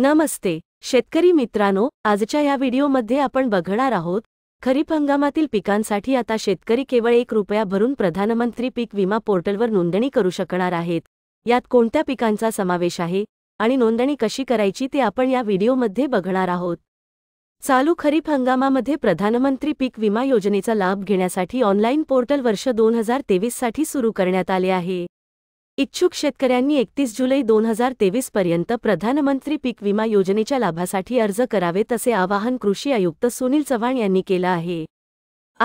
नमस्ते शेतकरी मित्रांनो आजच्या या व्हिडिओमध्ये आपण बघणार आहोत खरीप हंगामातील पिकांसाठी आता शेतकरी केवळ एक रुपया भरून प्रधानमंत्री पीक विमा पोर्टलवर नोंदणी करू शकणार आहेत यात कोणत्या पिकांचा समावेश आहे आणि नोंदणी कशी करायची ते आपण या व्हिडिओमध्ये बघणार आहोत चालू खरीप हंगामामध्ये प्रधानमंत्री पीक विमा योजनेचा लाभ घेण्यासाठी ऑनलाईन पोर्टल वर्ष दोन हजार तेवीससाठी सुरू करण्यात आले आहे इच्छुक शेतकऱ्यांनी एकतीस जुलै दोन हजार तेवीस पर्यंत प्रधानमंत्री पीक विमा योजनेच्या लाभासाठी अर्ज करावेत असे आवाहन कृषी आयुक्त सुनील चव्हाण यांनी केलं आहे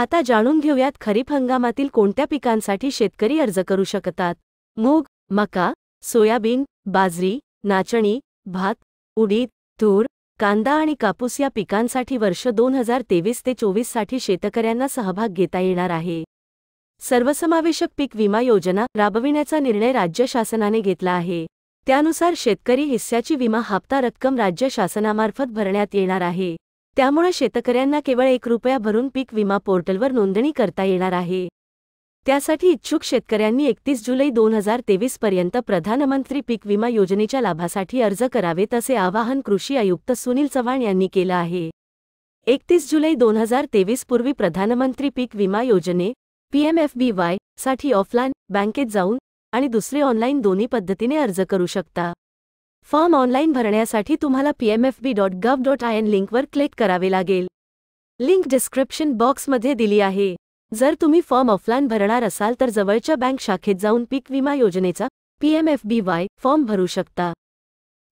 आता जाणून घेऊयात खरीप हंगामातील कोणत्या पिकांसाठी शेतकरी अर्ज करू शकतात मूग मका सोयाबीन बाजरी नाचणी भात उडीद तूर कांदा आणि कापूस या पिकांसाठी वर्ष दोन हजार तेवीस ते चोवीससाठी शेतकऱ्यांना सहभाग घेता येणार आहे सर्वसमावेशक पीक विमा योजना राबविण्याचा निर्णय राज्य शासनाने घेतला आहे त्यानुसार शेतकरी हिस्स्याची विमा हप्ता रक्कम राज्य शासनामार्फत भरण्यात येणार आहे त्यामुळे शेतकऱ्यांना केवळ एक रुपया भरून पीक विमा पोर्टलवर नोंदणी करता येणार आहे त्यासाठी इच्छुक शेतकऱ्यांनी एकतीस जुलै दोन हजार तेवीस पर्यंत प्रधानमंत्री पीक विमा योजनेच्या लाभासाठी अर्ज करावेत असे आवाहन कृषी आयुक्त सुनील चव्हाण यांनी केलं आहे एकतीस जुलै दोन हजार तेवीस पूर्वी प्रधानमंत्री पीक विमा योजने पीएमएफबीवाय साठी ऑफलाईन बँकेत जाऊन आणि दुसरे ऑनलाईन दोन्ही पद्धतीने अर्ज करू शकता फॉर्म ऑनलाईन भरण्यासाठी तुम्हाला PMFB dot gov dot I N लिंकवर क्लिक करावे लागेल लिंक डिस्क्रिप्शन बॉक्समध्ये दिली आहे जर तुम्ही फॉर्म ऑफलाईन भरणार असाल तर जवळच्या बँक शाखेत जाऊन पीक विमा योजनेचा पीएमएफबीवाय फॉर्म भरू शकता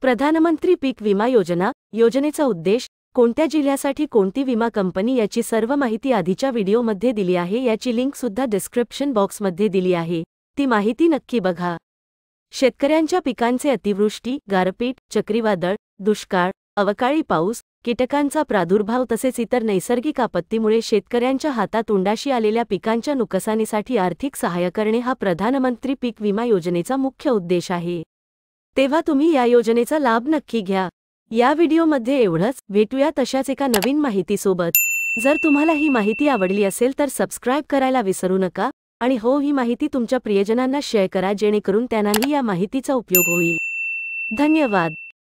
प्रधानमंत्री पीक विमा योजना योजनेचा उद्देश कोणत्या जिल्ह्यासाठी कोणती विमा कंपनी याची सर्व माहिती आधीच्या व्हिडिओमध्ये दिली आहे याची लिंकसुद्धा डिस्क्रिप्शन बॉक्समध्ये दिली आहे ती माहिती नक्की बघा शेतकऱ्यांच्या पिकांचे अतिवृष्टी गारपीट चक्रीवादळ दुष्काळ अवकाळी पाऊस कीटकांचा प्रादुर्भाव तसेच इतर नैसर्गिक आपत्तीमुळे शेतकऱ्यांच्या उंडाशी आलेल्या पिकांच्या नुकसानीसाठी आर्थिक सहाय्य करणे हा प्रधानमंत्री पीक विमा योजनेचा मुख्य उद्देश आहे तेव्हा तुम्ही या योजनेचा लाभ नक्की घ्या या व्हिडिओमध्ये एवढंच भेटूया तशाच एका नवीन माहितीसोबत जर तुम्हाला ही माहिती आवडली असेल तर सबस्क्राईब करायला विसरू नका आणि हो ही माहिती तुमच्या प्रियजनांना शेअर करा जेणेकरून त्यांनाही या माहितीचा उपयोग होईल धन्यवाद